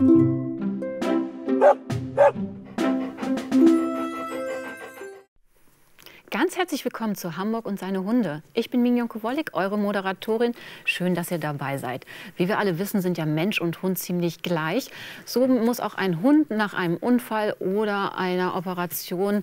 Thank you. herzlich willkommen zu Hamburg und seine Hunde. Ich bin Mignon Kowolik, eure Moderatorin. Schön, dass ihr dabei seid. Wie wir alle wissen, sind ja Mensch und Hund ziemlich gleich. So muss auch ein Hund nach einem Unfall oder einer Operation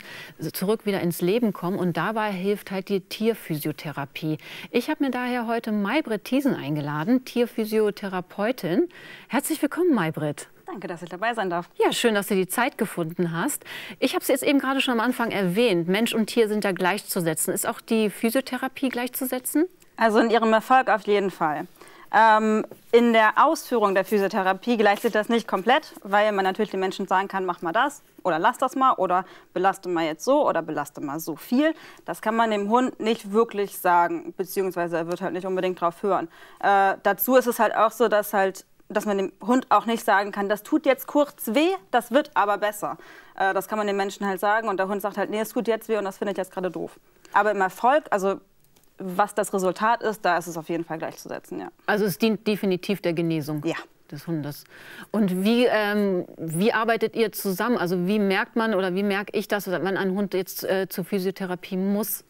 zurück wieder ins Leben kommen. Und dabei hilft halt die Tierphysiotherapie. Ich habe mir daher heute Maybrit Thiesen eingeladen, Tierphysiotherapeutin. Herzlich willkommen, Maybrit. Danke, dass ich dabei sein darf. Ja, schön, dass du die Zeit gefunden hast. Ich habe es jetzt eben gerade schon am Anfang erwähnt. Mensch und Tier sind da gleichzusetzen. Ist auch die Physiotherapie gleichzusetzen? Also in ihrem Erfolg auf jeden Fall. Ähm, in der Ausführung der Physiotherapie gleicht sich das nicht komplett, weil man natürlich den Menschen sagen kann, mach mal das oder lass das mal oder belaste mal jetzt so oder belaste mal so viel. Das kann man dem Hund nicht wirklich sagen, beziehungsweise er wird halt nicht unbedingt drauf hören. Äh, dazu ist es halt auch so, dass halt dass man dem Hund auch nicht sagen kann, das tut jetzt kurz weh, das wird aber besser. Äh, das kann man den Menschen halt sagen und der Hund sagt halt, nee, es tut jetzt weh und das finde ich jetzt gerade doof. Aber im Erfolg, also was das Resultat ist, da ist es auf jeden Fall gleichzusetzen, ja. Also es dient definitiv der Genesung. Ja des Hundes. Und wie, ähm, wie arbeitet ihr zusammen? Also wie merkt man oder wie merke ich das, wenn ein Hund jetzt äh, zur Physiotherapie muss?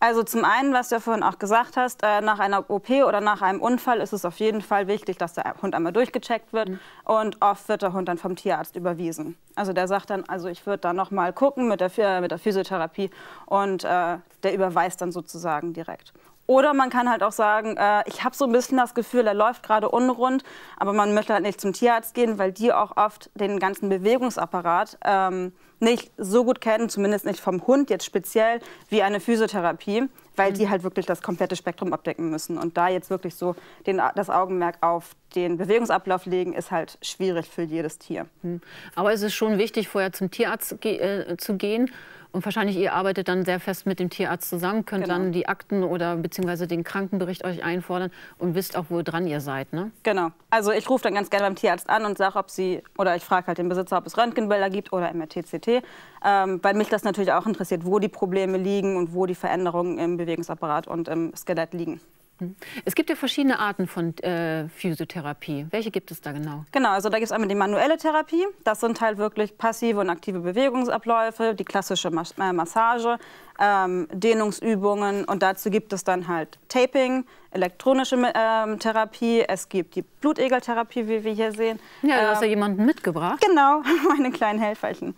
Also zum einen, was du ja vorhin auch gesagt hast, äh, nach einer OP oder nach einem Unfall ist es auf jeden Fall wichtig, dass der Hund einmal durchgecheckt wird mhm. und oft wird der Hund dann vom Tierarzt überwiesen. Also der sagt dann, also ich würde da noch mal gucken mit der, mit der Physiotherapie und äh, der überweist dann sozusagen direkt. Oder man kann halt auch sagen, äh, ich habe so ein bisschen das Gefühl, er läuft gerade unrund, aber man möchte halt nicht zum Tierarzt gehen, weil die auch oft den ganzen Bewegungsapparat ähm, nicht so gut kennen, zumindest nicht vom Hund jetzt speziell, wie eine Physiotherapie, weil mhm. die halt wirklich das komplette Spektrum abdecken müssen. Und da jetzt wirklich so den, das Augenmerk auf den Bewegungsablauf legen, ist halt schwierig für jedes Tier. Mhm. Aber es ist schon wichtig, vorher zum Tierarzt äh, zu gehen. Und wahrscheinlich, ihr arbeitet dann sehr fest mit dem Tierarzt zusammen, könnt genau. dann die Akten oder beziehungsweise den Krankenbericht euch einfordern und wisst auch, wo dran ihr seid, ne? Genau. Also ich rufe dann ganz gerne beim Tierarzt an und sage, ob sie, oder ich frage halt den Besitzer, ob es Röntgenbilder gibt oder MRT-CT, ähm, weil mich das natürlich auch interessiert, wo die Probleme liegen und wo die Veränderungen im Bewegungsapparat und im Skelett liegen. Hm. Es gibt ja verschiedene Arten von äh, Physiotherapie. Welche gibt es da genau? Genau, also da gibt es einmal die manuelle Therapie. Das sind halt wirklich passive und aktive Bewegungsabläufe, die klassische Mas äh, Massage, ähm, Dehnungsübungen und dazu gibt es dann halt Taping, elektronische ähm, Therapie, es gibt die Blutegeltherapie, wie wir hier sehen. Ja, du ähm, hast ja ähm, jemanden mitgebracht. Genau, meine kleinen Helferchen.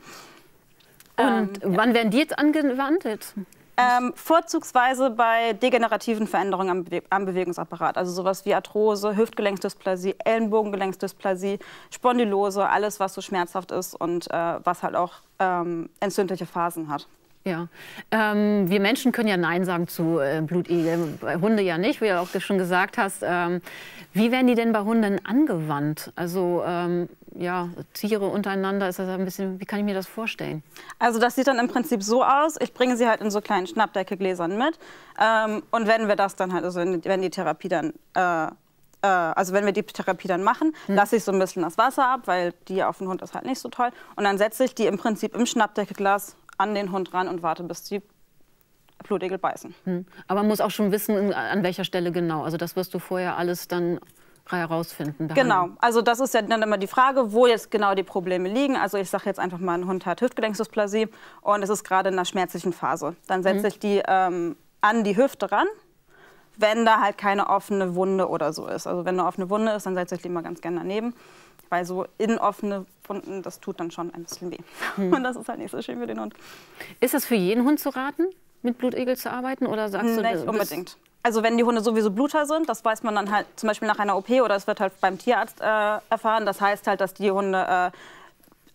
Und ähm, wann werden die jetzt angewandt? Ähm, vorzugsweise bei degenerativen Veränderungen am, Bewe am, Bewegungsapparat, also sowas wie Arthrose, Hüftgelenksdysplasie, Ellenbogengelenksdysplasie, Spondylose, alles, was so schmerzhaft ist und äh, was halt auch ähm, entzündliche Phasen hat. Ja, ähm, wir Menschen können ja Nein sagen zu äh, Blutegel, bei Hunde ja nicht, wie du auch schon gesagt hast. Ähm, wie werden die denn bei Hunden angewandt? Also ähm, ja, Tiere untereinander? Ist das ein bisschen, wie kann ich mir das vorstellen? Also das sieht dann im Prinzip so aus, ich bringe sie halt in so kleinen Schnappdeckegläsern mit ähm, und wenn wir das dann halt, also wenn die Therapie dann äh, äh, also wenn wir die Therapie dann machen, hm. lasse ich so ein bisschen das Wasser ab, weil die auf den Hund ist halt nicht so toll. Und dann setze ich die im Prinzip im Schnappdeckeglas an den Hund ran und warte, bis die Blutegel beißen. Hm. Aber man muss auch schon wissen, an welcher Stelle genau. Also das wirst du vorher alles dann frei herausfinden. Behandeln. Genau, also das ist ja dann immer die Frage, wo jetzt genau die Probleme liegen. Also ich sage jetzt einfach mal, ein Hund hat Hüftgelenksdysplasie und es ist gerade in einer schmerzlichen Phase. Dann setze mhm. ich die ähm, an die Hüfte ran, wenn da halt keine offene Wunde oder so ist. Also wenn eine offene Wunde ist, dann setze ich die immer ganz gerne daneben weil so in offene Wunden, das tut dann schon ein bisschen weh. Hm. Und das ist halt nicht so schön für den Hund. Ist das für jeden Hund zu raten, mit Blutegel zu arbeiten? Oder sagst du, nicht unbedingt. Also wenn die Hunde sowieso bluter sind, das weiß man dann halt zum Beispiel nach einer OP oder es wird halt beim Tierarzt äh, erfahren. Das heißt halt, dass die Hunde äh,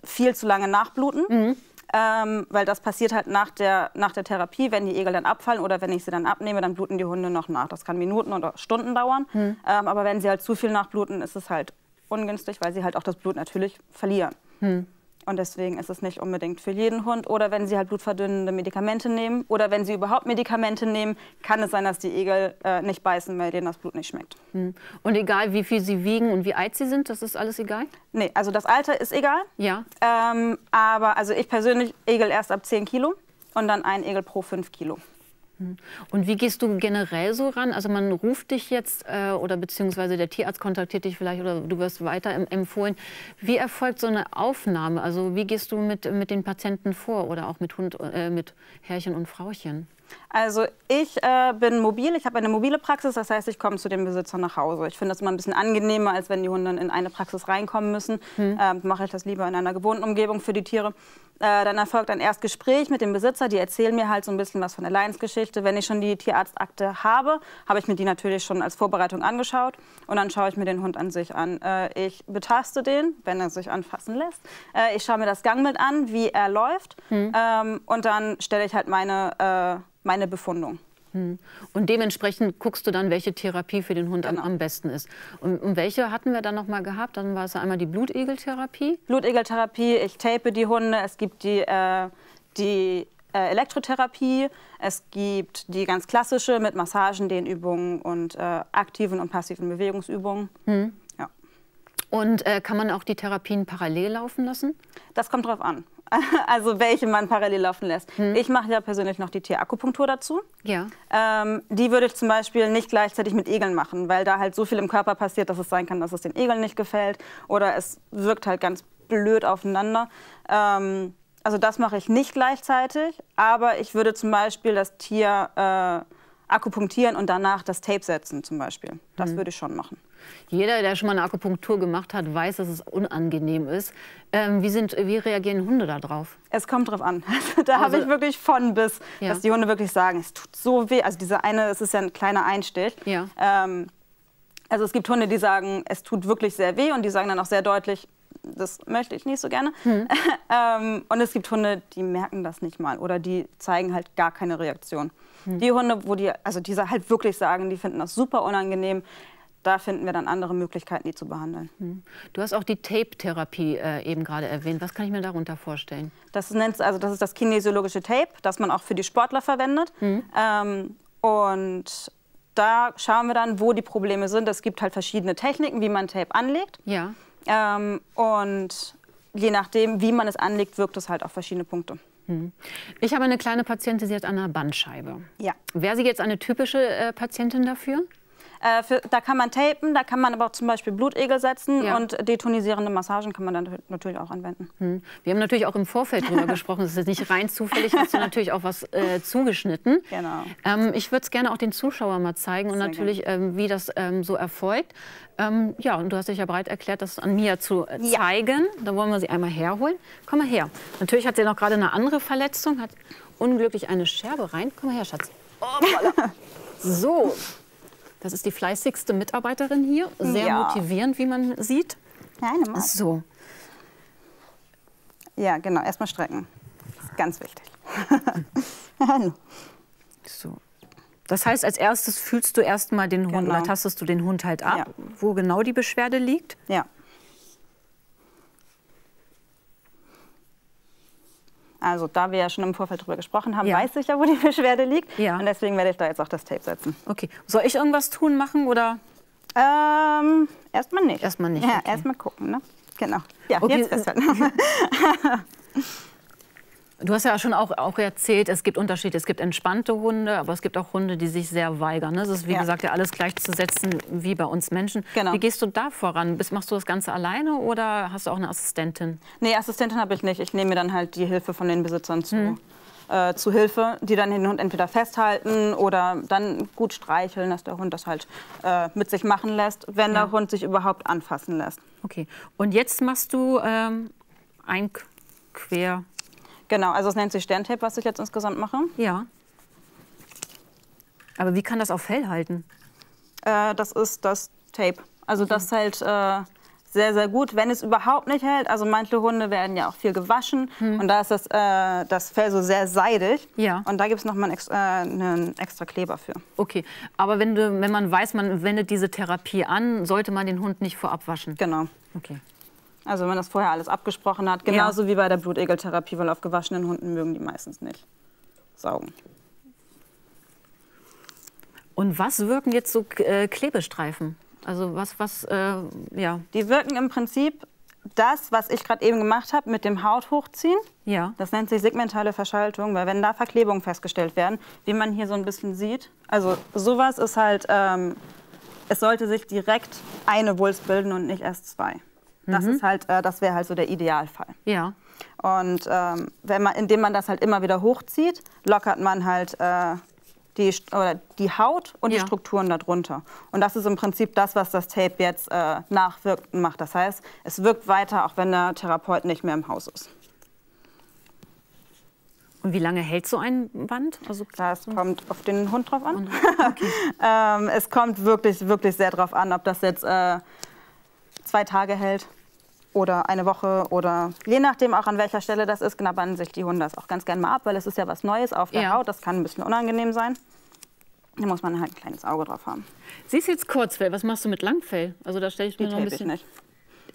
viel zu lange nachbluten. Mhm. Ähm, weil das passiert halt nach der, nach der Therapie, wenn die Egel dann abfallen oder wenn ich sie dann abnehme, dann bluten die Hunde noch nach. Das kann Minuten oder Stunden dauern. Mhm. Ähm, aber wenn sie halt zu viel nachbluten, ist es halt ungünstig, weil sie halt auch das Blut natürlich verlieren. Mhm. Und deswegen ist es nicht unbedingt für jeden Hund. Oder wenn sie halt blutverdünnende Medikamente nehmen oder wenn sie überhaupt Medikamente nehmen, kann es sein, dass die Egel äh, nicht beißen, weil denen das Blut nicht schmeckt. Hm. Und egal, wie viel sie wiegen und wie alt sie sind, das ist alles egal? Nee, also das Alter ist egal. Ja. Ähm, aber also ich persönlich egel erst ab 10 Kilo und dann ein Egel pro 5 Kilo. Hm. Und wie gehst du generell so ran? Also man ruft dich jetzt äh, oder beziehungsweise der Tierarzt kontaktiert dich vielleicht oder du wirst weiter empfohlen. Wie erfolgt so eine Aufnahme? Also wie gehst du mit, mit den Patienten vor oder auch mit, Hund, äh, mit Herrchen und Frauchen? Also ich äh, bin mobil, ich habe eine mobile Praxis, das heißt, ich komme zu dem Besitzer nach Hause. Ich finde das immer ein bisschen angenehmer, als wenn die Hunde in eine Praxis reinkommen müssen. Hm. Ähm, Mache ich das lieber in einer gewohnten Umgebung für die Tiere. Äh, dann erfolgt ein Erstgespräch mit dem Besitzer, die erzählen mir halt so ein bisschen was von der Leidensgeschichte. Wenn ich schon die Tierarztakte habe, habe ich mir die natürlich schon als Vorbereitung angeschaut und dann schaue ich mir den Hund an sich an. Äh, ich betaste den, wenn er sich anfassen lässt. Äh, ich schaue mir das Gangbild an, wie er läuft hm. ähm, und dann stelle ich halt meine, äh, meine individuelle Befundung. Hm. Und dementsprechend guckst du dann, welche Therapie für den Hund genau. am, besten ist. Und, und, welche hatten wir dann nochmal gehabt? Dann war es einmal die Blutegeltherapie. Blutegeltherapie, ich tape die Hunde, es gibt die, äh, die äh, Elektrotherapie, es gibt die ganz klassische mit Massagen, Dehnübungen und äh, aktiven und passiven Bewegungsübungen. Hm. Ja. Und äh, kann man auch die Therapien parallel laufen lassen? Das kommt drauf an. also welche man parallel laufen lässt. Hm. Ich mache ja persönlich noch die Tierakupunktur dazu. Ja. Ähm, die würde ich zum Beispiel nicht gleichzeitig mit Egeln machen, weil da halt so viel im Körper passiert, dass es sein kann, dass es den Egeln nicht gefällt oder es wirkt halt ganz blöd aufeinander. Ähm, also das mache ich nicht gleichzeitig, aber ich würde zum Beispiel das Tier äh, Akupunktieren und danach das Tape setzen zum Beispiel. Das hm. würde ich schon machen. Jeder, der schon mal eine Akupunktur gemacht hat, weiß, dass es unangenehm ist. Ähm, wie, sind, wie reagieren Hunde da drauf? Es kommt drauf an. Also da also, habe ich wirklich von bis, ja. dass die Hunde wirklich sagen, es tut so weh. Also diese eine, es ist ja ein kleiner Einstich. Ja. Ähm, also es gibt Hunde, die sagen, es tut wirklich sehr weh und die sagen dann auch sehr deutlich, das möchte ich nicht so gerne. Hm. ähm, und es gibt Hunde, die merken das nicht mal oder die zeigen halt gar keine Reaktion. Hm. Die Hunde, wo die, also diese halt wirklich sagen, die finden das super unangenehm, da finden wir dann andere Möglichkeiten, die zu behandeln. Hm. Du hast auch die Tape-Therapie äh, eben gerade erwähnt. Was kann ich mir darunter vorstellen? Das, nennt, also das ist das kinesiologische Tape, das man auch für die Sportler verwendet. Hm. Ähm, und da schauen wir dann, wo die Probleme sind. Es gibt halt verschiedene Techniken, wie man Tape anlegt. Ja. Ähm, und je nachdem, wie man es anlegt, wirkt es halt auf verschiedene Punkte. Hm. Ich habe eine kleine Patientin, sie hat eine Bandscheibe. Ja. Wäre sie jetzt eine typische äh, Patientin dafür? Äh, für, da kann man tapen, da kann man aber auch zum Beispiel Blutegel setzen ja. und detonisierende Massagen kann man dann natürlich auch anwenden. Hm. Wir haben natürlich auch im Vorfeld darüber gesprochen. Es ist nicht rein zufällig, hast du natürlich auch was äh, zugeschnitten. Genau. Ähm, ich würde es gerne auch den Zuschauern mal zeigen Sehr und natürlich, ähm, wie das ähm, so erfolgt. Ähm, ja, und du hast dich ja bereit erklärt, das an Mia zu äh, zeigen. Ja. Dann wollen wir sie einmal herholen. Komm mal her. Natürlich hat sie noch gerade eine andere Verletzung, hat unglücklich eine Scherbe rein. Komm mal her, Schatz. Oh, so, das ist die fleißigste Mitarbeiterin hier. Sehr ja. motivierend, wie man sieht. Eine Mal. So. Ja, genau. Erstmal strecken. Ganz wichtig. so. Das heißt, als erstes fühlst du erstmal den Hund genau. oder tastest du den Hund halt ab, ja. wo genau die Beschwerde liegt. Ja. Also da wir ja schon im Vorfeld drüber gesprochen haben, ja. weiß ich ja, wo die Beschwerde liegt. Ja. Und deswegen werde ich da jetzt auch das Tape setzen. Okay. Soll ich irgendwas tun, machen oder? Ähm, erstmal nicht. Erstmal nicht. Ja, okay. erstmal gucken, ne? Genau. Ja, okay. jetzt festhalten. Du hast ja schon auch, auch erzählt, es gibt Unterschiede. Es gibt entspannte Hunde, aber es gibt auch Hunde, die sich sehr weigern. Ne? Es ist, wie ja. gesagt, ja alles gleichzusetzen wie bei uns Menschen. Genau. Wie gehst du da voran? Bist, machst du das Ganze alleine oder hast du auch eine Assistentin? Nee, Assistentin habe ich nicht. Ich nehme mir dann halt die Hilfe von den Besitzern zu. Hm. Äh, zu Hilfe, die dann den Hund entweder festhalten oder dann gut streicheln, dass der Hund das halt äh, mit sich machen lässt, wenn ja. der Hund sich überhaupt anfassen lässt. Okay, und jetzt machst du ähm, ein Quer... Genau, also es nennt sich Sterntape, was ich jetzt insgesamt mache. Ja. Aber wie kann das auf Fell halten? Äh, das ist das Tape. Also das hält äh, sehr, sehr gut. Wenn es überhaupt nicht hält, also manche Hunde werden ja auch viel gewaschen mhm. und da ist das, äh, das Fell so sehr seidig. Ja. Und da gibt es nochmal einen, Ex äh, einen extra Kleber für. Okay, aber wenn, du, wenn man weiß, man wendet diese Therapie an, sollte man den Hund nicht vorab waschen? Genau. Okay. Also wenn man das vorher alles abgesprochen hat, genauso ja. wie bei der Blutegeltherapie, weil auf gewaschenen Hunden mögen die meistens nicht saugen. Und was wirken jetzt so äh, Klebestreifen? Also was, was, äh, ja. Die wirken im Prinzip das, was ich gerade eben gemacht habe, mit dem Haut hochziehen. Ja. Das nennt sich segmentale Verschaltung, weil wenn da Verklebungen festgestellt werden, wie man hier so ein bisschen sieht, also sowas ist halt, ähm, es sollte sich direkt eine Wulst bilden und nicht erst zwei. Das mhm. ist halt, äh, das wäre halt so der Idealfall. Ja. Und ähm, wenn man, indem man das halt immer wieder hochzieht, lockert man halt äh, die, oder die Haut und ja. die Strukturen darunter. Und das ist im Prinzip das, was das Tape jetzt äh, nachwirkt und macht. Das heißt, es wirkt weiter, auch wenn der Therapeut nicht mehr im Haus ist. Und wie lange hält so ein Band? Also das kommt auf den Hund drauf an. Okay. ähm, es kommt wirklich, wirklich sehr drauf an, ob das jetzt äh, zwei Tage hält, oder eine Woche oder je nachdem auch an welcher Stelle das ist, knabbern sich die Hunde das auch ganz gerne mal ab, weil es ist ja was Neues auf der ja. Haut, das kann ein bisschen unangenehm sein. Da muss man halt ein kleines Auge drauf haben. Sie ist jetzt Kurzfell, was machst du mit Langfell? Also da stelle ich mir noch ein bisschen... Ich nicht.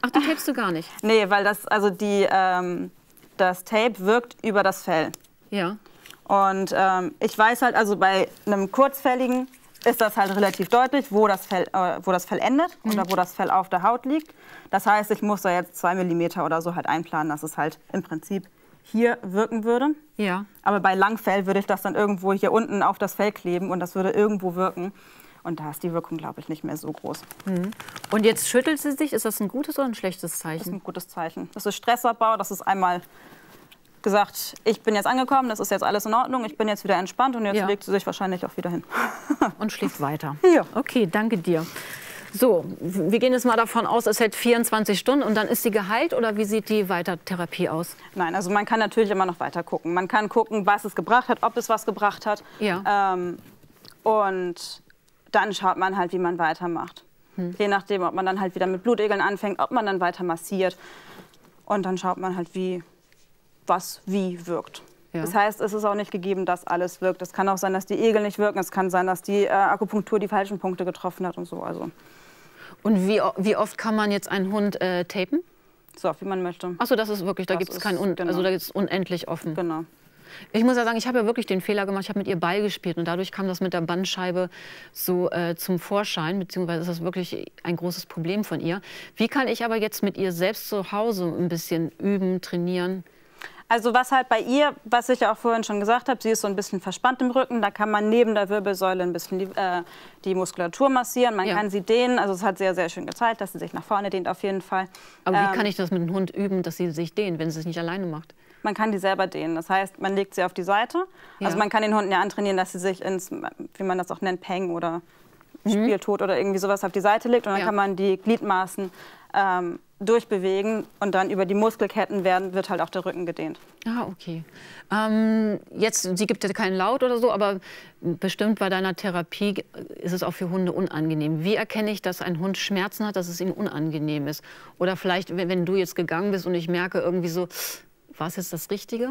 Ach, die tapest du gar nicht? Nee, weil das, also die, ähm, das Tape wirkt über das Fell. Ja. Und ähm, ich weiß halt, also bei einem kurzfälligen ist das halt relativ deutlich, wo das Fell, äh, wo das Fell endet mhm. oder wo das Fell auf der Haut liegt. Das heißt, ich muss da jetzt zwei Millimeter oder so halt einplanen, dass es halt im Prinzip hier wirken würde. Ja. Aber bei Langfell würde ich das dann irgendwo hier unten auf das Fell kleben und das würde irgendwo wirken. Und da ist die Wirkung, glaube ich, nicht mehr so groß. Mhm. Und jetzt schüttelt sie sich. Ist das ein gutes oder ein schlechtes Zeichen? Das ist ein gutes Zeichen. Das ist Stressabbau. Das ist einmal gesagt, ich bin jetzt angekommen, das ist jetzt alles in Ordnung, ich bin jetzt wieder entspannt und jetzt ja. legt sie sich wahrscheinlich auch wieder hin. und schläft weiter. Ja. Okay, danke dir. So, wir gehen jetzt mal davon aus, es hält 24 Stunden und dann ist sie geheilt oder wie sieht die Weitertherapie aus? Nein, also man kann natürlich immer noch weiter gucken. Man kann gucken, was es gebracht hat, ob es was gebracht hat. Ja. Ähm, und dann schaut man halt, wie man weitermacht. Hm. Je nachdem, ob man dann halt wieder mit Blutegeln anfängt, ob man dann weiter massiert. Und dann schaut man halt, wie was wie wirkt. Ja. Das heißt, es ist auch nicht gegeben, dass alles wirkt. Es kann auch sein, dass die Egel nicht wirken. Es kann sein, dass die äh, Akupunktur die falschen Punkte getroffen hat und so. Also. Und wie, wie oft kann man jetzt einen Hund äh, tapen? So oft, wie man möchte. Achso, das ist wirklich, da gibt es kein genau. also da gibt's unendlich offen. Genau. Ich muss ja sagen, ich habe ja wirklich den Fehler gemacht, ich habe mit ihr Ball gespielt und dadurch kam das mit der Bandscheibe so äh, zum Vorschein, beziehungsweise ist das wirklich ein großes Problem von ihr. Wie kann ich aber jetzt mit ihr selbst zu Hause ein bisschen üben, trainieren? Also was halt bei ihr, was ich ja auch vorhin schon gesagt habe, sie ist so ein bisschen verspannt im Rücken. Da kann man neben der Wirbelsäule ein bisschen die, äh, die Muskulatur massieren. Man ja. kann sie dehnen. Also es hat sehr, sehr schön gezeigt, dass sie sich nach vorne dehnt auf jeden Fall. Aber ähm, wie kann ich das mit dem Hund üben, dass sie sich dehnt, wenn sie es nicht alleine macht? Man kann die selber dehnen. Das heißt, man legt sie auf die Seite. Ja. Also man kann den Hunden ja antrainieren, dass sie sich ins, wie man das auch nennt, Peng oder mhm. Spieltod oder irgendwie sowas auf die Seite legt. Und dann ja. kann man die Gliedmaßen ähm, durchbewegen und dann über die Muskelketten werden, wird halt auch der Rücken gedehnt. Ah, okay. Ähm, jetzt, sie gibt ja keinen Laut oder so, aber bestimmt bei deiner Therapie ist es auch für Hunde unangenehm. Wie erkenne ich, dass ein Hund Schmerzen hat, dass es ihm unangenehm ist? Oder vielleicht, wenn du jetzt gegangen bist und ich merke irgendwie so, war es jetzt das Richtige?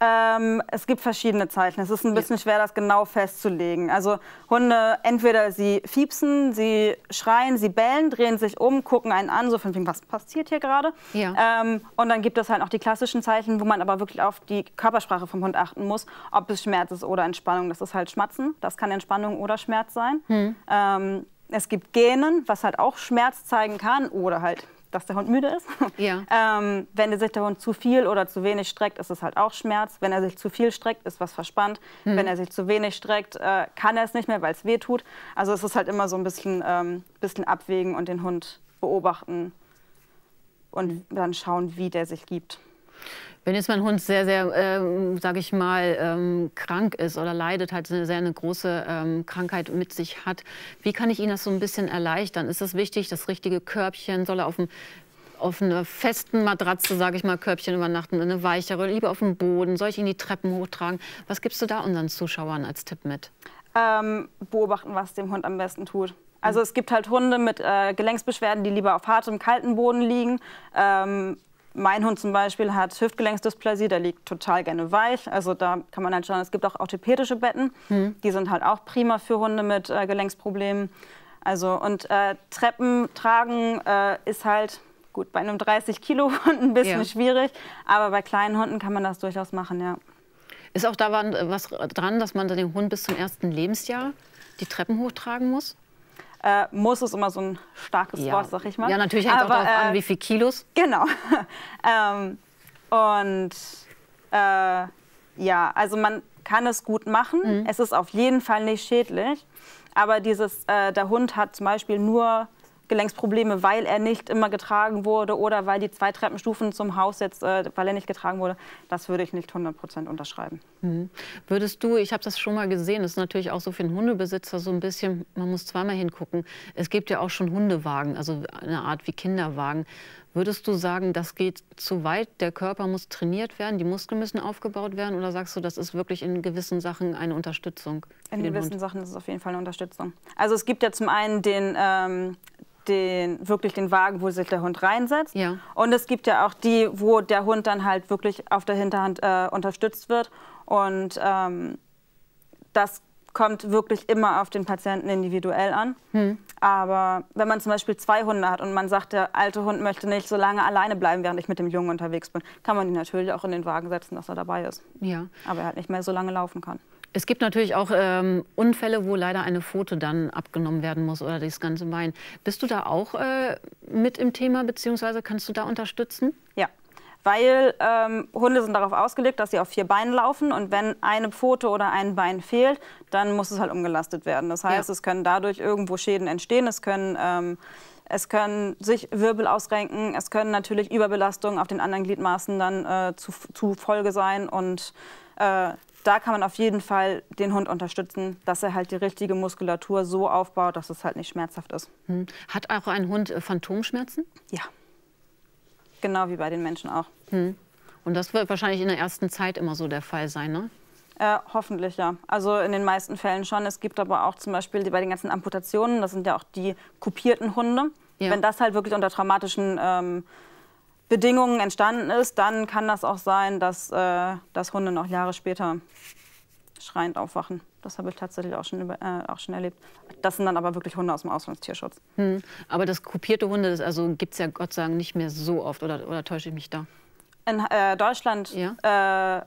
Ähm, es gibt verschiedene Zeichen. Es ist ein bisschen ja. schwer, das genau festzulegen. Also Hunde, entweder sie fiepsen, sie schreien, sie bellen, drehen sich um, gucken einen an, so von wegen, was passiert hier gerade? Ja. Ähm, und dann gibt es halt auch die klassischen Zeichen, wo man aber wirklich auf die Körpersprache vom Hund achten muss, ob es Schmerz ist oder Entspannung. Das ist halt Schmatzen, das kann Entspannung oder Schmerz sein. Hm. Ähm, es gibt Gähnen, was halt auch Schmerz zeigen kann oder halt dass der Hund müde ist. Ja. ähm, wenn sich der Hund zu viel oder zu wenig streckt, ist es halt auch Schmerz. Wenn er sich zu viel streckt, ist was verspannt. Hm. Wenn er sich zu wenig streckt, äh, kann er es nicht mehr, weil es weh tut. Also es ist halt immer so ein bisschen, ähm, bisschen abwägen und den Hund beobachten und dann schauen, wie der sich gibt. Wenn jetzt mein Hund sehr, sehr, ähm, sage ich mal, ähm, krank ist oder leidet, halt eine sehr eine große ähm, Krankheit mit sich hat, wie kann ich ihn das so ein bisschen erleichtern? Ist es wichtig, das richtige Körbchen? Soll er auf dem auf einer festen Matratze, sage ich mal, Körbchen übernachten, eine weichere, lieber auf dem Boden, soll ich ihn die Treppen hochtragen? Was gibst du da unseren Zuschauern als Tipp mit? Ähm, beobachten, was dem Hund am besten tut. Also es gibt halt Hunde mit äh, Gelenksbeschwerden, die lieber auf hartem, kalten Boden liegen. Ähm, mein Hund zum Beispiel hat Hüftgelenksdysplasie, der liegt total gerne weich. Also da kann man halt schauen, es gibt auch orthopädische Betten. Mhm. Die sind halt auch prima für Hunde mit äh, Gelenksproblemen. Also und äh, Treppen tragen äh, ist halt gut bei einem 30 Kilo Hund ein bisschen ja. schwierig, aber bei kleinen Hunden kann man das durchaus machen, ja. Ist auch da was dran, dass man den Hund bis zum ersten Lebensjahr die Treppen hochtragen muss? Äh, muss ist immer so ein starkes ja. Wort, sag ich mal. Ja, natürlich hängt es auch darauf äh, an, wie viel Kilos. Genau. ähm, und äh, ja, also man kann es gut machen. Mhm. Es ist auf jeden Fall nicht schädlich. Aber dieses, äh, der Hund hat zum Beispiel nur Gelenksprobleme, weil er nicht immer getragen wurde oder weil die zwei Treppenstufen zum Haus jetzt, äh, weil er nicht getragen wurde, das würde ich nicht 100 Prozent unterschreiben. Mhm. Würdest du, ich habe das schon mal gesehen, das ist natürlich auch so für einen Hundebesitzer so ein bisschen, man muss zweimal hingucken, es gibt ja auch schon Hundewagen, also eine Art wie Kinderwagen. Würdest du sagen, das geht zu weit, der Körper muss trainiert werden, die Muskeln müssen aufgebaut werden oder sagst du, das ist wirklich in gewissen Sachen eine Unterstützung? In gewissen Hund? Sachen ist es auf jeden Fall eine Unterstützung. Also es gibt ja zum einen den ähm, den, wirklich den Wagen, wo sich der Hund reinsetzt. Ja. Und es gibt ja auch die, wo der Hund dann halt wirklich auf der Hinterhand äh, unterstützt wird. Und ähm, das kommt wirklich immer auf den Patienten individuell an. Hm. Aber wenn man zum Beispiel zwei Hunde hat und man sagt, der alte Hund möchte nicht so lange alleine bleiben, während ich mit dem Jungen unterwegs bin, kann man ihn natürlich auch in den Wagen setzen, dass er dabei ist. Ja. Aber er halt nicht mehr so lange laufen kann. Es gibt natürlich auch ähm, Unfälle, wo leider eine Pfote dann abgenommen werden muss oder das ganze Bein. Bist du da auch äh, mit im Thema, beziehungsweise kannst du da unterstützen? Ja, weil ähm, Hunde sind darauf ausgelegt, dass sie auf vier Beinen laufen und wenn eine Pfote oder ein Bein fehlt, dann muss es halt umgelastet werden. Das heißt, ja. es können dadurch irgendwo Schäden entstehen, es können, ähm, es können sich Wirbel ausrenken, es können natürlich Überbelastungen auf den anderen Gliedmaßen dann äh, zu, zu Folge sein und äh, da kann man auf jeden Fall den Hund unterstützen, dass er halt die richtige Muskulatur so aufbaut, dass es halt nicht schmerzhaft ist. Hm. Hat auch ein Hund äh, Phantomschmerzen? Ja. Genau wie bei den Menschen auch. Hm. Und das wird wahrscheinlich in der ersten Zeit immer so der Fall sein, ne? Äh, hoffentlich, ja. Also in den meisten Fällen schon. Es gibt aber auch zum Beispiel die, bei den ganzen Amputationen, das sind ja auch die kopierten Hunde. Ja. Wenn das halt wirklich unter traumatischen ähm, Bedingungen entstanden ist, dann kann das auch sein, dass, äh, dass Hunde noch Jahre später schreiend aufwachen. Das habe ich tatsächlich auch schon, äh, auch schon erlebt. Das sind dann aber wirklich Hunde aus dem Auslandstierschutz. Hm. Aber das kopierte Hunde, also gibt es ja Gott sei Dank nicht mehr so oft, oder, oder täusche ich mich da? In äh, Deutschland ja? Äh,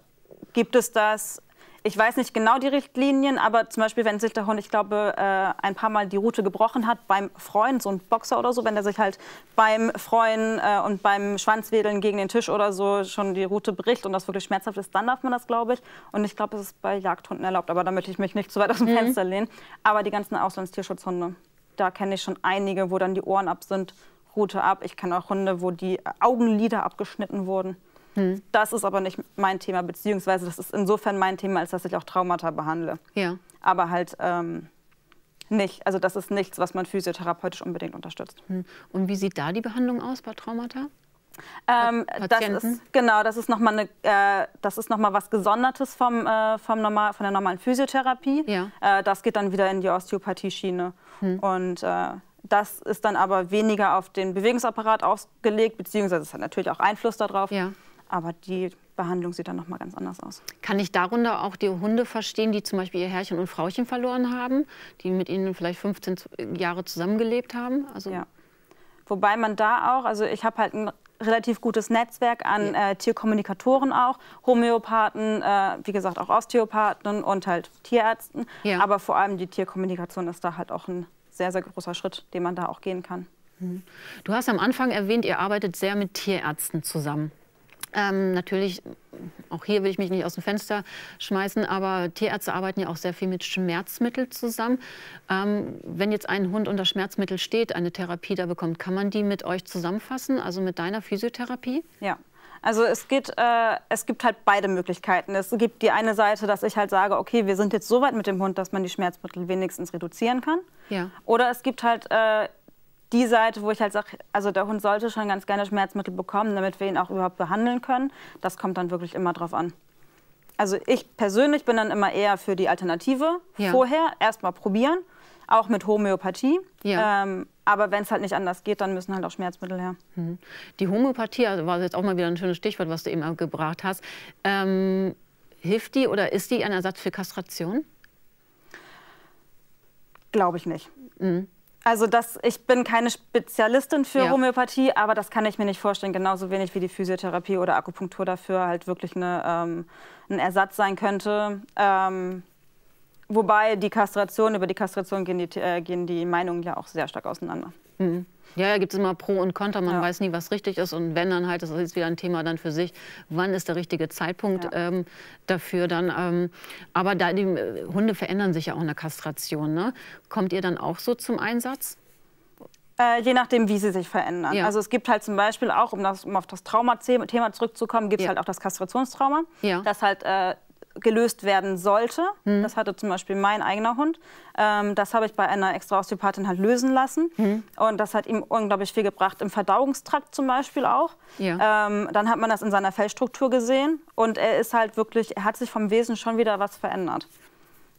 gibt es das ich weiß nicht genau die Richtlinien, aber zum Beispiel, wenn sich der Hund, ich glaube, äh, ein paar Mal die Route gebrochen hat beim Freuen, so ein Boxer oder so, wenn der sich halt beim Freuen äh, und beim Schwanzwedeln gegen den Tisch oder so schon die Route bricht und das wirklich schmerzhaft ist, dann darf man das, glaube ich. Und ich glaube, es ist bei Jagdhunden erlaubt, aber da möchte ich mich nicht zu weit aus dem mhm. Fenster lehnen. Aber die ganzen Auslandstierschutzhunde, da kenne ich schon einige, wo dann die Ohren ab sind, Route ab. Ich kenne auch Hunde, wo die Augenlider abgeschnitten wurden. Hm. Das ist aber nicht mein Thema, beziehungsweise das ist insofern mein Thema, als dass ich auch Traumata behandle. Ja. Aber halt ähm, nicht, also das ist nichts, was man physiotherapeutisch unbedingt unterstützt. Hm. Und wie sieht da die Behandlung aus bei Traumata? Ähm, das ist, genau, das ist nochmal äh, noch was Gesondertes vom, äh, vom normal, von der normalen Physiotherapie. Ja. Äh, das geht dann wieder in die Osteopathie-Schiene. Hm. Und äh, das ist dann aber weniger auf den Bewegungsapparat ausgelegt, beziehungsweise es hat natürlich auch Einfluss darauf. Ja. Aber die Behandlung sieht dann nochmal ganz anders aus. Kann ich darunter auch die Hunde verstehen, die zum Beispiel ihr Herrchen und Frauchen verloren haben, die mit ihnen vielleicht 15 äh, Jahre zusammengelebt haben? Also ja. Wobei man da auch, also ich habe halt ein relativ gutes Netzwerk an ja. äh, Tierkommunikatoren auch, Homöopathen, äh, wie gesagt auch Osteopathen und halt Tierärzten. Ja. Aber vor allem die Tierkommunikation ist da halt auch ein sehr, sehr großer Schritt, den man da auch gehen kann. Hm. Du hast am Anfang erwähnt, ihr arbeitet sehr mit Tierärzten zusammen. Ähm, natürlich, auch hier will ich mich nicht aus dem Fenster schmeißen, aber Tierärzte arbeiten ja auch sehr viel mit Schmerzmitteln zusammen. Ähm, wenn jetzt ein Hund unter Schmerzmittel steht, eine Therapie da bekommt, kann man die mit euch zusammenfassen, also mit deiner Physiotherapie? Ja. Also es, geht, äh, es gibt halt beide Möglichkeiten. Es gibt die eine Seite, dass ich halt sage, okay, wir sind jetzt so weit mit dem Hund, dass man die Schmerzmittel wenigstens reduzieren kann. Ja. Oder es gibt halt äh, die Seite, wo ich halt sage, also der Hund sollte schon ganz gerne Schmerzmittel bekommen, damit wir ihn auch überhaupt behandeln können. Das kommt dann wirklich immer drauf an. Also ich persönlich bin dann immer eher für die Alternative. Ja. Vorher erstmal probieren, auch mit Homöopathie. Ja. Ähm, aber wenn es halt nicht anders geht, dann müssen halt auch Schmerzmittel her. Mhm. Die Homöopathie, also war jetzt auch mal wieder ein schönes Stichwort, was du eben gebracht hast. Ähm, hilft die oder ist die ein Ersatz für Kastration? Glaube ich nicht. Mhm. Also das, ich bin keine Spezialistin für ja. Homöopathie, aber das kann ich mir nicht vorstellen. Genauso wenig wie die Physiotherapie oder Akupunktur dafür halt wirklich eine, ähm, ein Ersatz sein könnte. Ähm, wobei die Kastration, über die Kastration gehen die, äh, gehen die Meinungen ja auch sehr stark auseinander. Mhm. Ja, da gibt es immer Pro und Konter, Man ja. weiß nie, was richtig ist. Und wenn dann halt, das ist jetzt wieder ein Thema dann für sich, wann ist der richtige Zeitpunkt ja. ähm, dafür dann. Ähm, aber da die äh, Hunde verändern sich ja auch in der Kastration. Ne? Kommt ihr dann auch so zum Einsatz? Äh, je nachdem, wie sie sich verändern. Ja. Also es gibt halt zum Beispiel auch, um, das, um auf das Trauma-Thema zurückzukommen, gibt es ja. halt auch das Kastrationstrauma, ja. das halt äh, gelöst werden sollte. Mhm. Das hatte zum Beispiel mein eigener Hund. Ähm, das habe ich bei einer Extra-Osteopathin halt lösen lassen. Mhm. Und das hat ihm unglaublich viel gebracht, im Verdauungstrakt zum Beispiel auch. Ja. Ähm, dann hat man das in seiner Fellstruktur gesehen. Und er ist halt wirklich, er hat sich vom Wesen schon wieder was verändert.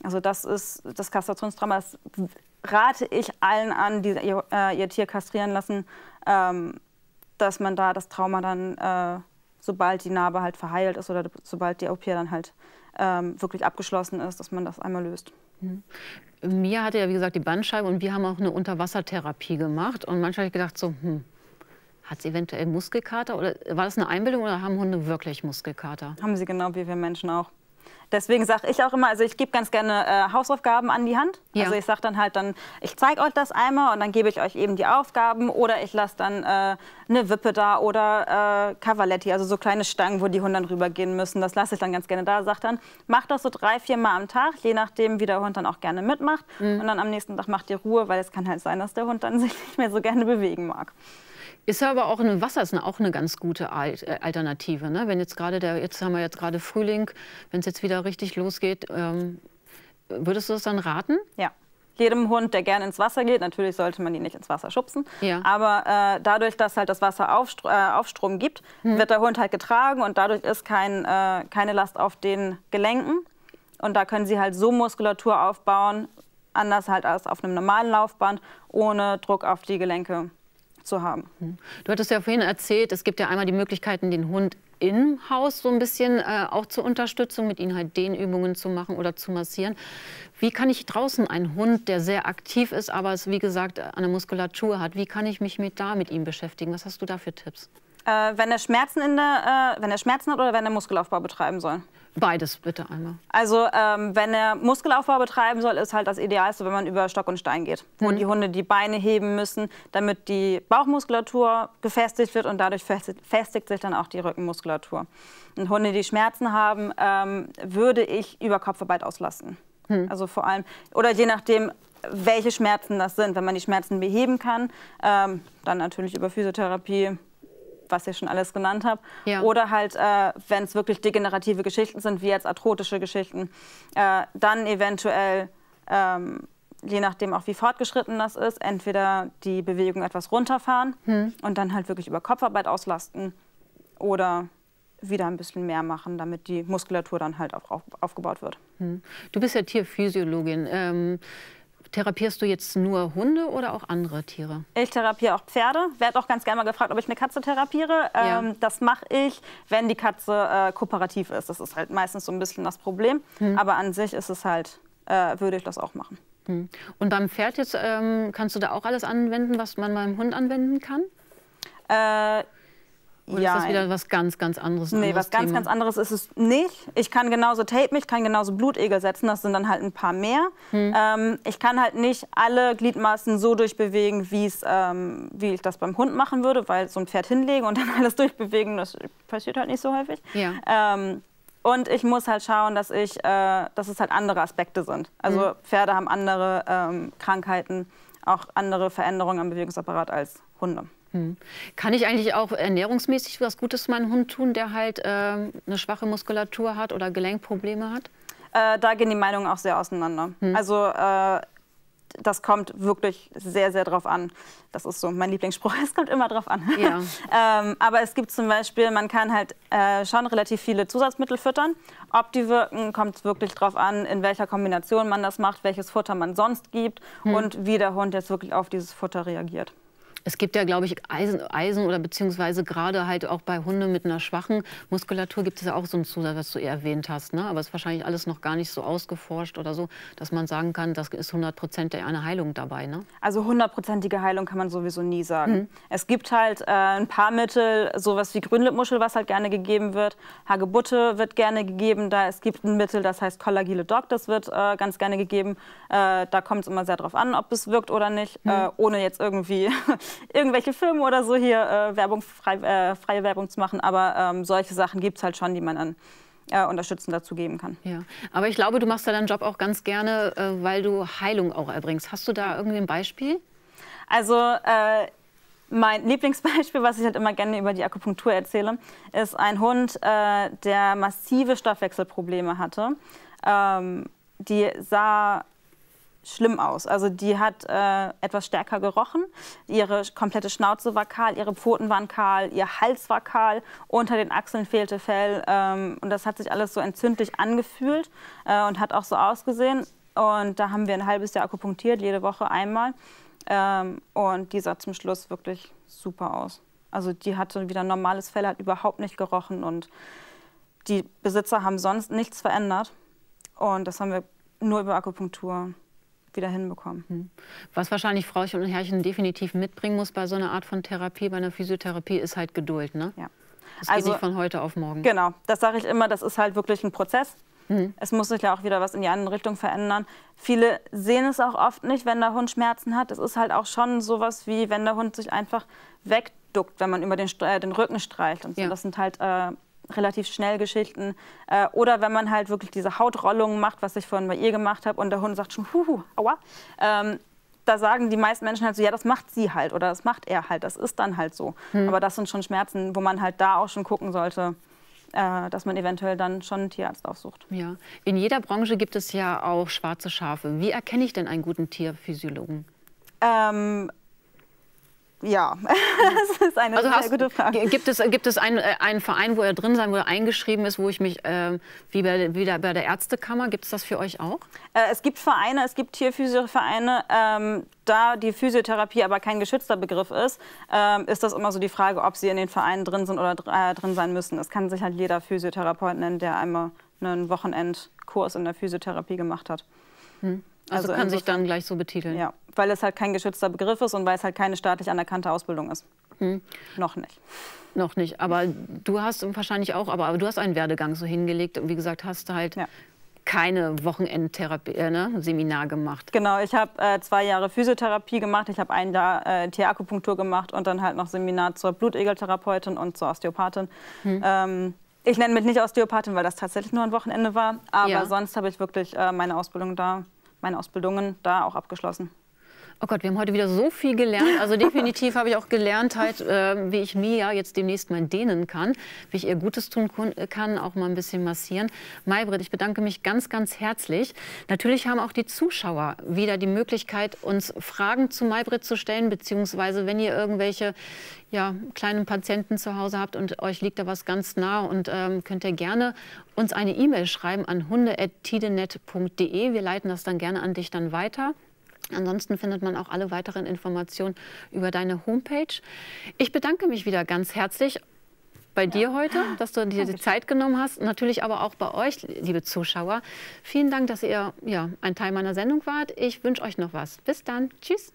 Also das ist das Kastrationstrauma. Das rate ich allen an, die ihr, äh, ihr Tier kastrieren lassen, ähm, dass man da das Trauma dann, äh, sobald die Narbe halt verheilt ist oder sobald die OP dann halt ähm, wirklich abgeschlossen ist, dass man das einmal löst. Mhm. Mia hatte ja, wie gesagt, die Bandscheibe und wir haben auch eine Unterwassertherapie gemacht. Und manchmal habe ich gedacht, so, hm, hat sie eventuell Muskelkater? Oder war das eine Einbildung oder haben Hunde wirklich Muskelkater? Haben sie genau wie wir Menschen auch. Deswegen sage ich auch immer, also ich gebe ganz gerne äh, Hausaufgaben an die Hand. Ja. Also ich sage dann halt dann, ich zeige euch das einmal und dann gebe ich euch eben die Aufgaben oder ich lasse dann äh, eine Wippe da oder äh, Cavaletti, also so kleine Stangen, wo die Hunde dann rübergehen müssen. Das lasse ich dann ganz gerne da. Sag dann, macht das so drei, vier Mal am Tag, je nachdem, wie der Hund dann auch gerne mitmacht. Mhm. Und dann am nächsten Tag macht ihr Ruhe, weil es kann halt sein, dass der Hund dann sich nicht mehr so gerne bewegen mag. Ist aber auch ein Wasser ist auch eine ganz gute äh, Alternative. Ne? Wenn jetzt gerade der, jetzt haben wir jetzt gerade Frühling, wenn es jetzt wieder richtig losgeht, ähm, würdest du das dann raten? Ja. Jedem Hund, der gerne ins Wasser geht, natürlich sollte man ihn nicht ins Wasser schubsen, ja. aber äh, dadurch, dass halt das Wasser Aufstro äh, Aufstrom gibt, hm. wird der Hund halt getragen und dadurch ist kein, äh, keine Last auf den Gelenken und da können sie halt so Muskulatur aufbauen, anders halt als auf einem normalen Laufband, ohne Druck auf die Gelenke zu haben. Hm. Du hattest ja vorhin erzählt, es gibt ja einmal die Möglichkeiten, den Hund im Haus so ein bisschen äh, auch zur Unterstützung, mit ihnen halt Dehnübungen zu machen oder zu massieren. Wie kann ich draußen einen Hund, der sehr aktiv ist, aber es wie gesagt äh, eine Muskulatur hat, wie kann ich mich mit da mit ihm beschäftigen? Was hast du da für Tipps? Äh, wenn er Schmerzen in der, äh, wenn er Schmerzen hat oder wenn er Muskelaufbau betreiben soll? Beides bitte einmal. Also ähm, wenn er Muskelaufbau betreiben soll, ist halt das Idealste, wenn man über Stock und Stein geht, wo mhm. die Hunde die Beine heben müssen, damit die Bauchmuskulatur gefestigt wird und dadurch festigt sich dann auch die Rückenmuskulatur. Und Hunde, die Schmerzen haben, ähm, würde ich über Kopfarbeit auslassen. Mhm. Also vor allem, oder je nachdem, welche Schmerzen das sind. Wenn man die Schmerzen beheben kann, ähm, dann natürlich über Physiotherapie, was ich schon alles genannt habe. Ja. Oder halt, äh, wenn es wirklich degenerative Geschichten sind, wie jetzt arthrotische Geschichten, äh, dann eventuell, ähm, je nachdem auch wie fortgeschritten das ist, entweder die Bewegung etwas runterfahren hm. und dann halt wirklich über Kopfarbeit auslasten oder wieder ein bisschen mehr machen, damit die Muskulatur dann halt auch aufgebaut wird. Hm. Du bist ja Tierphysiologin. Ähm Therapierst du jetzt nur Hunde oder auch andere Tiere? Ich therapiere auch Pferde. Werde auch ganz gerne mal gefragt, ob ich eine Katze therapiere. Ja. Ähm, das mache ich, wenn die Katze äh, kooperativ ist. Das ist halt meistens so ein bisschen das Problem. Hm. Aber an sich ist es halt, äh, würde ich das auch machen. Hm. Und beim Pferd jetzt, ähm, kannst du da auch alles anwenden, was man beim Hund anwenden kann? Äh, oder ja, ist das wieder was ganz, ganz anderes? Nee, anderes was ganz, Thema? ganz anderes ist es nicht. Ich kann genauso tapen, ich kann genauso Blutegel setzen, das sind dann halt ein paar mehr. Hm. Ähm, ich kann halt nicht alle Gliedmaßen so durchbewegen, ähm, wie ich das beim Hund machen würde, weil so ein Pferd hinlegen und dann alles durchbewegen, das passiert halt nicht so häufig. Ja. Ähm, und ich muss halt schauen, dass, ich, äh, dass es halt andere Aspekte sind. Also hm. Pferde haben andere ähm, Krankheiten, auch andere Veränderungen am Bewegungsapparat als Hunde. Hm. Kann ich eigentlich auch ernährungsmäßig was Gutes meinem Hund tun, der halt äh, eine schwache Muskulatur hat oder Gelenkprobleme hat? Äh, da gehen die Meinungen auch sehr auseinander. Hm. Also äh, das kommt wirklich sehr, sehr drauf an. Das ist so mein Lieblingsspruch, es kommt immer drauf an. Ja. ähm, aber es gibt zum Beispiel, man kann halt äh, schon relativ viele Zusatzmittel füttern. Ob die wirken, kommt wirklich drauf an, in welcher Kombination man das macht, welches Futter man sonst gibt hm. und wie der Hund jetzt wirklich auf dieses Futter reagiert. Es gibt ja, glaube ich, Eisen, Eisen, oder beziehungsweise gerade halt auch bei Hunden mit einer schwachen Muskulatur gibt es ja auch so einen Zusatz, was du erwähnt hast. Ne? Aber es ist wahrscheinlich alles noch gar nicht so ausgeforscht oder so, dass man sagen kann, das ist 100 Prozent eine Heilung dabei. Ne? Also hundertprozentige Heilung kann man sowieso nie sagen. Mhm. Es gibt halt äh, ein paar Mittel, sowas wie Grünlippmuschel, was halt gerne gegeben wird. Hagebutte wird gerne gegeben. Da es gibt ein Mittel, das heißt Collagile Dog, das wird äh, ganz gerne gegeben. Äh, da kommt es immer sehr drauf an, ob es wirkt oder nicht, mhm. Äh, ohne jetzt irgendwie irgendwelche Filme oder so hier äh, Werbung, frei, äh, freie Werbung zu machen. Aber ähm, solche Sachen gibt es halt schon, die man dann äh, unterstützend dazu geben kann. Ja, aber ich glaube, du machst da deinen Job auch ganz gerne, äh, weil du Heilung auch erbringst. Hast du da irgendwie ein Beispiel? Also äh, mein Lieblingsbeispiel, was ich halt immer gerne über die Akupunktur erzähle, ist ein Hund, äh, der massive Stoffwechselprobleme hatte. Ähm, die sah schlimm aus. Also die hat äh, etwas stärker gerochen. Ihre komplette Schnauze war kahl, ihre Pfoten waren kahl, ihr Hals war kahl, unter den Achseln fehlte Fell. Ähm, und das hat sich alles so entzündlich angefühlt äh, und hat auch so ausgesehen. Und da haben wir ein halbes Jahr akupunktiert, jede Woche einmal. Ähm, und die sah zum Schluss wirklich super aus. Also die hatte wieder normales Fell, hat überhaupt nicht gerochen und die Besitzer haben sonst nichts verändert. Und das haben wir nur über Akupunktur wieder hinbekommen. Hm. Was wahrscheinlich Frauchen und Herrchen definitiv mitbringen muss bei so einer Art von Therapie, bei einer Physiotherapie, ist halt Geduld. Ne? Ja. Das also, geht nicht also, von heute auf morgen. Genau, das sage ich immer, das ist halt wirklich ein Prozess. Hm. Es muss sich ja auch wieder was in die andere Richtung verändern. Viele sehen es auch oft nicht, wenn der Hund Schmerzen hat. Es ist halt auch schon sowas wie, wenn der Hund sich einfach wegduckt, wenn man über den, äh, den Rücken streicht. Und so. ja. Das sind halt äh, relativ schnell Geschichten. Äh, oder wenn man halt wirklich diese Hautrollungen macht, was ich vorhin bei ihr gemacht habe, und der Hund sagt schon, huhu, aua. Ähm, da sagen die meisten Menschen halt so, ja, das macht sie halt oder das macht er halt, das ist dann halt so. Hm. Aber das sind schon Schmerzen, wo man halt da auch schon gucken sollte, äh, dass man eventuell dann schon einen Tierarzt aufsucht. Ja, in jeder Branche gibt es ja auch schwarze Schafe. Wie erkenne ich denn einen guten Tierphysiologen? Ähm, ja, das ist eine also sehr hast, gute Frage. Gibt es, gibt es einen, äh, einen Verein, wo er drin sein, wo er eingeschrieben ist, wo ich mich, äh, wie, bei, wie bei der Ärztekammer, gibt es das für euch auch? Äh, es gibt Vereine, es gibt Tierphysiovereine. Ähm, da die Physiotherapie aber kein geschützter Begriff ist, ähm, ist das immer so die Frage, ob sie in den Vereinen drin sind oder äh, drin sein müssen. Das kann sich halt jeder Physiotherapeut nennen, der einmal einen Wochenendkurs in der Physiotherapie gemacht hat. Hm. Also, also kann sich dann gleich so betiteln. Ja, weil es halt kein geschützter Begriff ist und weil es halt keine staatlich anerkannte Ausbildung ist. Hm. Noch nicht. Noch nicht, aber du hast wahrscheinlich auch, aber, aber du hast einen Werdegang so hingelegt und wie gesagt, hast du halt ja. keine Wochenendtherapie, äh, ne, Seminar gemacht. Genau, ich habe äh, zwei Jahre Physiotherapie gemacht, ich habe ein Jahr äh, Tierakupunktur gemacht und dann halt noch Seminar zur Blutegeltherapeutin und zur Osteopathin. Hm. Ähm, ich nenne mich nicht Osteopathin, weil das tatsächlich nur ein Wochenende war, aber ja. sonst habe ich wirklich äh, meine Ausbildung da meine Ausbildungen da auch abgeschlossen. Oh Gott, wir haben heute wieder so viel gelernt. Also definitiv habe ich auch gelernt, halt, äh, wie ich Mia jetzt demnächst mal dehnen kann, wie ich ihr Gutes tun kann, auch mal ein bisschen massieren. Maybrit, ich bedanke mich ganz, ganz herzlich. Natürlich haben auch die Zuschauer wieder die Möglichkeit, uns Fragen zu Maybrit zu stellen, beziehungsweise wenn ihr irgendwelche ja, kleinen Patienten zu Hause habt und euch liegt da was ganz nah und ähm, könnt ihr gerne uns eine E-Mail schreiben an hunde.tidenet.de. Wir leiten das dann gerne an dich dann weiter. Ansonsten findet man auch alle weiteren Informationen über deine Homepage. Ich bedanke mich wieder ganz herzlich bei ja. dir heute, dass du dir die Zeit genommen hast. Natürlich aber auch bei euch, liebe Zuschauer. Vielen Dank, dass ihr ja, ein Teil meiner Sendung wart. Ich wünsche euch noch was. Bis dann. Tschüss.